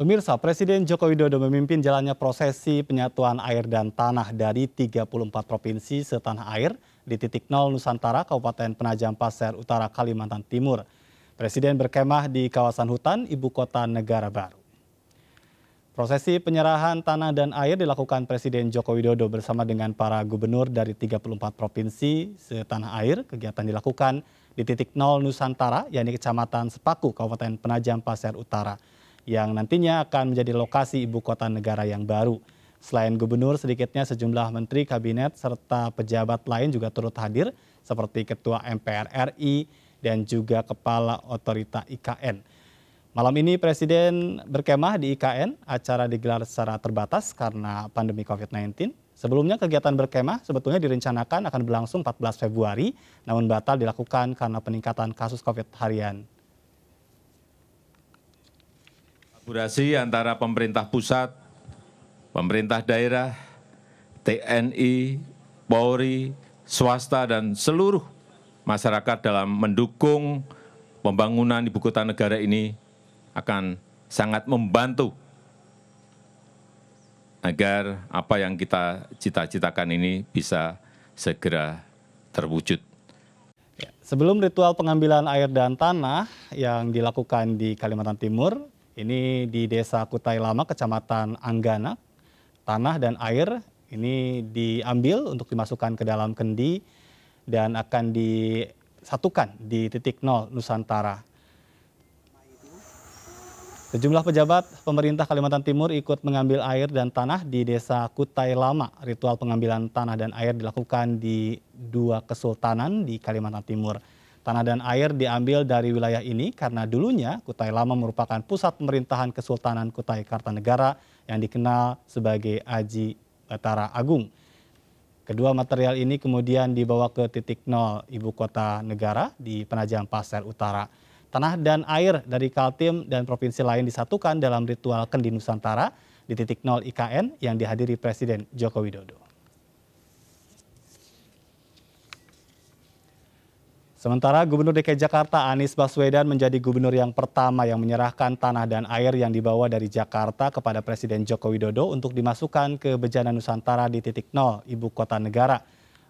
Pemirsa, Presiden Joko Widodo memimpin jalannya prosesi penyatuan air dan tanah dari 34 provinsi setanah air di titik nol Nusantara, Kabupaten Penajam Pasir Utara, Kalimantan Timur. Presiden berkemah di kawasan hutan Ibu Kota Negara Baru. Prosesi penyerahan tanah dan air dilakukan Presiden Joko Widodo bersama dengan para gubernur dari 34 provinsi setanah air. Kegiatan dilakukan di titik nol Nusantara, yakni Kecamatan Sepaku, Kabupaten Penajam Pasir Utara yang nantinya akan menjadi lokasi ibu kota negara yang baru. Selain gubernur, sedikitnya sejumlah menteri kabinet serta pejabat lain juga turut hadir seperti Ketua MPR RI dan juga Kepala Otorita IKN. Malam ini Presiden berkemah di IKN, acara digelar secara terbatas karena pandemi COVID-19. Sebelumnya kegiatan berkemah sebetulnya direncanakan akan berlangsung 14 Februari, namun batal dilakukan karena peningkatan kasus COVID harian kolaborasi antara pemerintah pusat, pemerintah daerah, TNI, Polri, swasta, dan seluruh masyarakat dalam mendukung pembangunan ibu kota negara ini akan sangat membantu agar apa yang kita cita-citakan ini bisa segera terwujud. Ya, sebelum ritual pengambilan air dan tanah yang dilakukan di Kalimantan Timur, ini di Desa Kutai Lama, Kecamatan Anggana, Tanah dan air ini diambil untuk dimasukkan ke dalam kendi dan akan disatukan di titik nol Nusantara. Sejumlah pejabat pemerintah Kalimantan Timur ikut mengambil air dan tanah di desa Kutai Lama. Ritual pengambilan tanah dan air dilakukan di dua kesultanan di Kalimantan Timur. Tanah dan air diambil dari wilayah ini karena dulunya Kutai Lama merupakan pusat pemerintahan Kesultanan Kutai Kartanegara yang dikenal sebagai Aji Batara Agung. Kedua material ini kemudian dibawa ke titik nol ibu kota negara di penajam pasir utara. Tanah dan air dari Kaltim dan provinsi lain disatukan dalam ritual Kendi Nusantara di titik nol IKN yang dihadiri Presiden Joko Widodo. Sementara Gubernur DKI Jakarta Anies Baswedan menjadi gubernur yang pertama yang menyerahkan tanah dan air yang dibawa dari Jakarta kepada Presiden Joko Widodo untuk dimasukkan ke Bejana Nusantara di titik nol, ibu kota negara.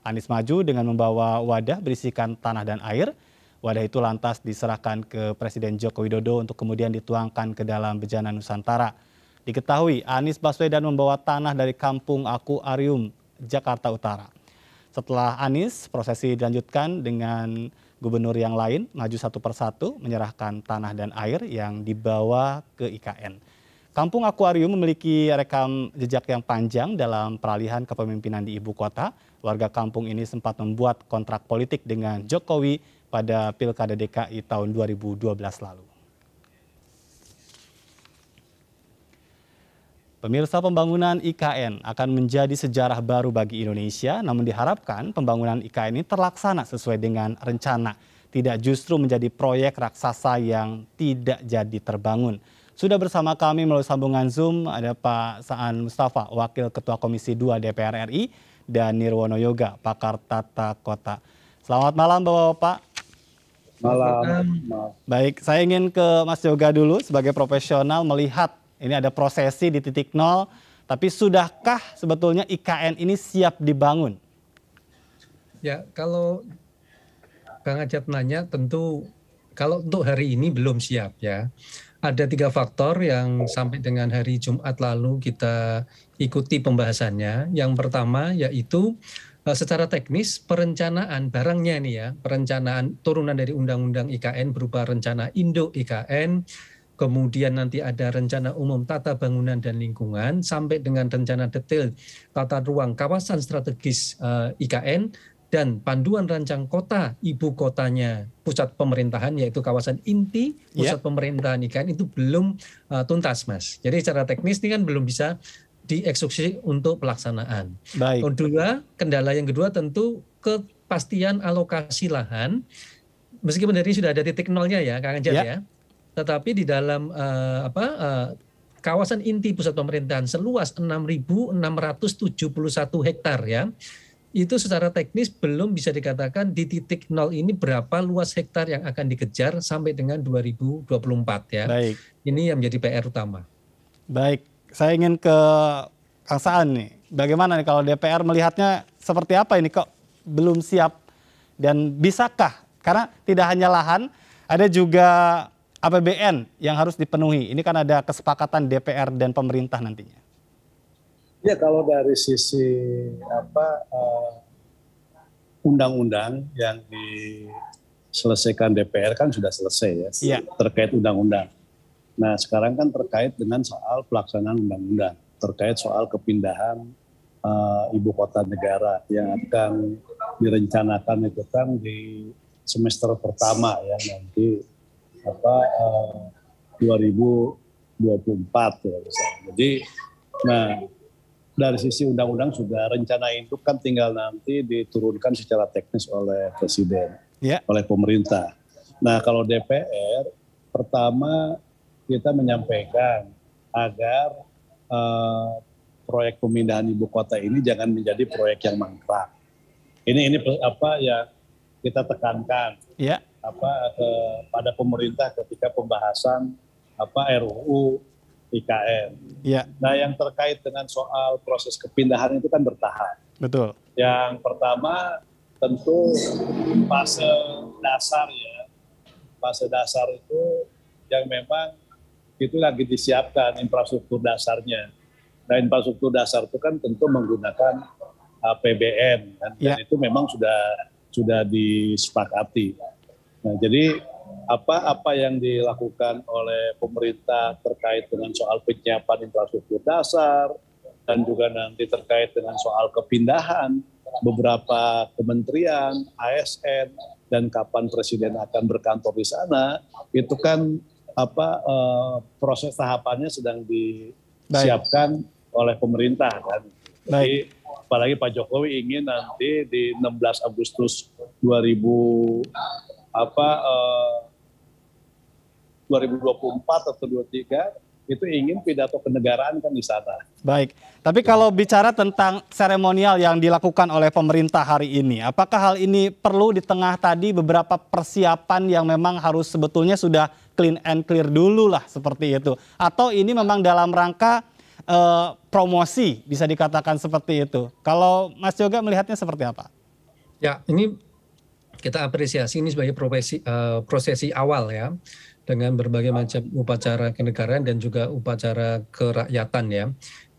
Anies maju dengan membawa wadah berisikan tanah dan air. Wadah itu lantas diserahkan ke Presiden Joko Widodo untuk kemudian dituangkan ke dalam Bejana Nusantara. Diketahui Anies Baswedan membawa tanah dari kampung Aku Arium, Jakarta Utara. Setelah Anies, prosesi dilanjutkan dengan gubernur yang lain maju satu persatu menyerahkan tanah dan air yang dibawa ke IKN. Kampung Akuarium memiliki rekam jejak yang panjang dalam peralihan kepemimpinan di ibu kota. Warga kampung ini sempat membuat kontrak politik dengan Jokowi pada Pilkada DKI tahun 2012 lalu. Pemirsa pembangunan IKN akan menjadi sejarah baru bagi Indonesia, namun diharapkan pembangunan IKN ini terlaksana sesuai dengan rencana, tidak justru menjadi proyek raksasa yang tidak jadi terbangun. Sudah bersama kami melalui sambungan Zoom ada Pak Saan Mustafa, Wakil Ketua Komisi 2 DPR RI, dan Nirwono Yoga, pakar tata kota. Selamat malam Bapak-Bapak malam. Baik, saya ingin ke Mas Yoga dulu sebagai profesional melihat ini ada prosesi di titik nol, tapi sudahkah sebetulnya IKN ini siap dibangun? Ya, kalau Kang Ajat nanya tentu kalau untuk hari ini belum siap ya. Ada tiga faktor yang sampai dengan hari Jumat lalu kita ikuti pembahasannya. Yang pertama yaitu eh, secara teknis perencanaan barangnya nih ya, perencanaan turunan dari undang-undang IKN berupa rencana Indo IKN kemudian nanti ada rencana umum tata bangunan dan lingkungan, sampai dengan rencana detail tata ruang kawasan strategis uh, eh, IKN, dan panduan rancang kota ibu kotanya pusat pemerintahan yaitu kawasan inti ya. pusat yeah. pemerintahan IKN itu belum uh, tuntas mas. Jadi secara teknis ini kan belum bisa dieksekusi untuk pelaksanaan. Baik. Kedua, kendala yang kedua tentu kepastian alokasi lahan. Meskipun dari sudah ada titik nolnya ya Kang Anjar yeah. ya, ya tetapi di dalam uh, apa uh, kawasan inti pusat pemerintahan seluas 6.671 hektar ya itu secara teknis belum bisa dikatakan di titik nol ini berapa luas hektar yang akan dikejar sampai dengan 2024 ya. Baik. Ini yang menjadi PR utama. Baik, saya ingin ke Kang Saan nih. Bagaimana nih kalau DPR melihatnya seperti apa ini kok belum siap dan bisakah? Karena tidak hanya lahan, ada juga APBN yang harus dipenuhi? Ini kan ada kesepakatan DPR dan pemerintah nantinya. Ya kalau dari sisi apa eh, undang-undang uh, yang diselesaikan DPR kan sudah selesai ya, ya. terkait undang-undang. Nah sekarang kan terkait dengan soal pelaksanaan undang-undang, terkait soal kepindahan uh, ibu kota negara yang akan direncanakan itu kan di semester pertama ya nanti apa uh, 2024 ya misalnya. Jadi nah dari sisi undang-undang sudah rencana itu kan tinggal nanti diturunkan secara teknis oleh presiden, ya. oleh pemerintah. Nah, kalau DPR pertama kita menyampaikan agar uh, proyek pemindahan ibu kota ini jangan menjadi proyek yang mangkrak. Ini ini apa ya kita tekankan. Ya apa eh, pada pemerintah ketika pembahasan apa RUU IKN. Ya. Nah, yang terkait dengan soal proses kepindahan itu kan bertahan. Betul. Yang pertama tentu fase dasar ya. Fase dasar itu yang memang itu lagi disiapkan infrastruktur dasarnya. Nah, infrastruktur dasar itu kan tentu menggunakan APBN eh, dan, ya. dan itu memang sudah sudah disepakati. Nah, jadi apa-apa yang dilakukan oleh pemerintah terkait dengan soal penyiapan infrastruktur dasar dan juga nanti terkait dengan soal kepindahan beberapa kementerian, ASN dan kapan presiden akan berkantor di sana, itu kan apa eh, proses tahapannya sedang disiapkan Baik. oleh pemerintah kan. Jadi apalagi Pak Jokowi ingin nanti di 16 Agustus 2000 apa eh, 2024 atau 23 itu ingin pidato kenegaraan kan di sana. Baik, tapi kalau bicara tentang seremonial yang dilakukan oleh pemerintah hari ini, apakah hal ini perlu di tengah tadi beberapa persiapan yang memang harus sebetulnya sudah clean and clear dulu lah seperti itu, atau ini memang dalam rangka eh, promosi bisa dikatakan seperti itu. Kalau Mas Yoga melihatnya seperti apa? Ya, ini kita apresiasi ini sebagai profesi, uh, prosesi awal ya dengan berbagai macam upacara kenegaraan dan juga upacara kerakyatan ya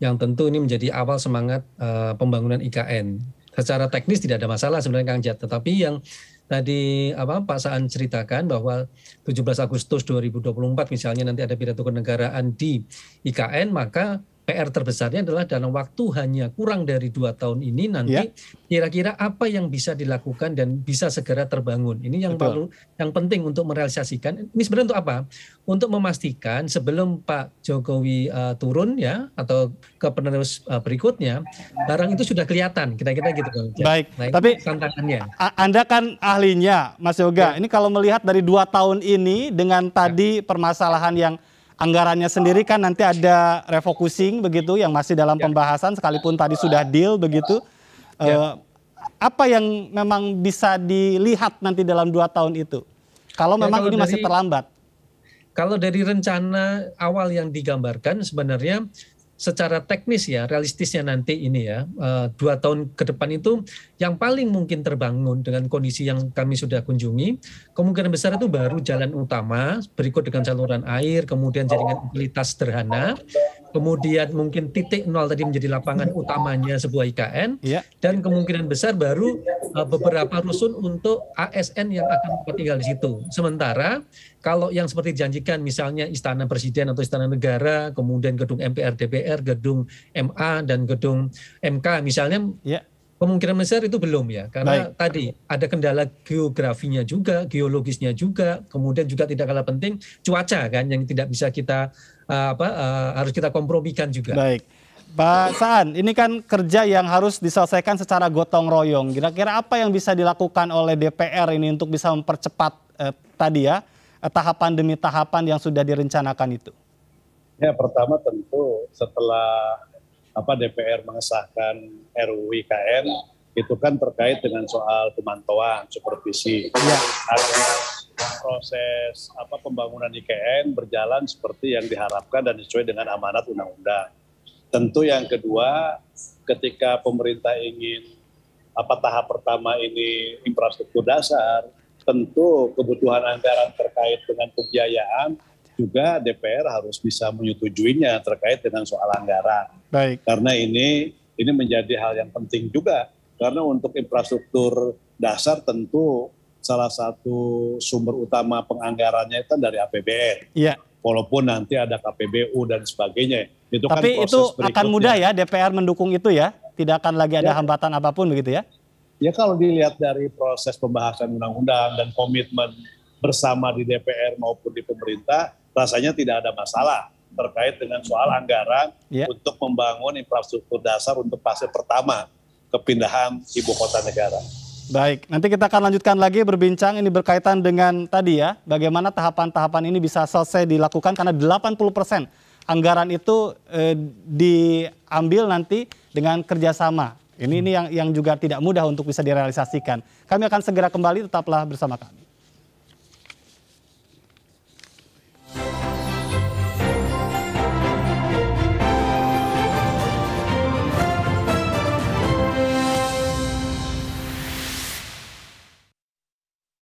yang tentu ini menjadi awal semangat uh, pembangunan IKN secara teknis tidak ada masalah sebenarnya Kang Jat tetapi yang tadi apa Pak Saan ceritakan bahwa 17 Agustus 2024 misalnya nanti ada pidato kenegaraan di IKN maka PR terbesarnya adalah dalam waktu hanya kurang dari dua tahun ini nanti ya. kira-kira ya. apa yang bisa dilakukan dan bisa segera terbangun. Ini yang Betul. perlu yang penting untuk merealisasikan. Ini sebenarnya untuk apa? Untuk memastikan sebelum Pak Jokowi uh, turun ya atau ke penerus uh, berikutnya barang itu sudah kelihatan kira-kira gitu. Baik. Nah, Tapi tantangannya. Anda kan ahlinya, Mas Yoga. Ya. Ini kalau melihat dari dua tahun ini dengan ya. tadi ya. permasalahan yang anggarannya sendiri kan nanti ada refocusing begitu yang masih dalam ya. pembahasan sekalipun tadi sudah deal begitu. Uh, apa yang memang bisa dilihat nanti dalam dua tahun itu? Kalau memang ya, kalau ini dari, masih terlambat. Kalau dari rencana awal yang digambarkan sebenarnya secara teknis ya realistisnya nanti ini ya eh, dua tahun ke depan itu yang paling mungkin terbangun dengan kondisi yang kami sudah kunjungi kemungkinan besar itu baru jalan utama berikut dengan saluran air kemudian jaringan utilitas sederhana kemudian mungkin titik nol tadi menjadi lapangan utamanya sebuah IKN ya. dan kemungkinan besar baru uh, beberapa rusun untuk ASN yang akan tinggal di situ. Sementara kalau yang seperti dijanjikan misalnya istana presiden atau istana negara, kemudian gedung MPR DPR, gedung MA dan gedung MK misalnya ya kemungkinan besar itu belum ya karena Baik. tadi ada kendala geografinya juga geologisnya juga kemudian juga tidak kalah penting cuaca kan yang tidak bisa kita eh, apa eh, harus kita kompromikan juga. Baik. Pak Saan, ini kan kerja yang harus diselesaikan secara gotong royong. Kira-kira apa yang bisa dilakukan oleh DPR ini untuk bisa mempercepat eh, tadi ya eh, tahapan demi tahapan yang sudah direncanakan itu? Ya pertama tentu setelah apa DPR mengesahkan RUU IKN itu kan terkait dengan soal pemantauan supervisi ya. artinya proses apa pembangunan IKN berjalan seperti yang diharapkan dan sesuai dengan amanat undang-undang. Tentu yang kedua ketika pemerintah ingin apa tahap pertama ini infrastruktur dasar, tentu kebutuhan anggaran terkait dengan pembiayaan juga DPR harus bisa menyetujuinya terkait dengan soal anggaran Baik. Karena ini ini menjadi hal yang penting juga karena untuk infrastruktur dasar tentu salah satu sumber utama penganggarannya itu kan dari APBN. Iya. Walaupun nanti ada KPBU dan sebagainya. Itu kan Tapi kan itu berikutnya. akan mudah ya DPR mendukung itu ya, tidak akan lagi ada ya. hambatan apapun begitu ya? Ya kalau dilihat dari proses pembahasan undang-undang dan komitmen bersama di DPR maupun di pemerintah, rasanya tidak ada masalah terkait dengan soal anggaran yeah. untuk membangun infrastruktur dasar untuk fase pertama kepindahan ibu kota negara. Baik, nanti kita akan lanjutkan lagi berbincang ini berkaitan dengan tadi ya, bagaimana tahapan-tahapan ini bisa selesai dilakukan karena 80 persen anggaran itu eh, diambil nanti dengan kerjasama. Ini hmm. ini yang yang juga tidak mudah untuk bisa direalisasikan. Kami akan segera kembali, tetaplah bersama kami.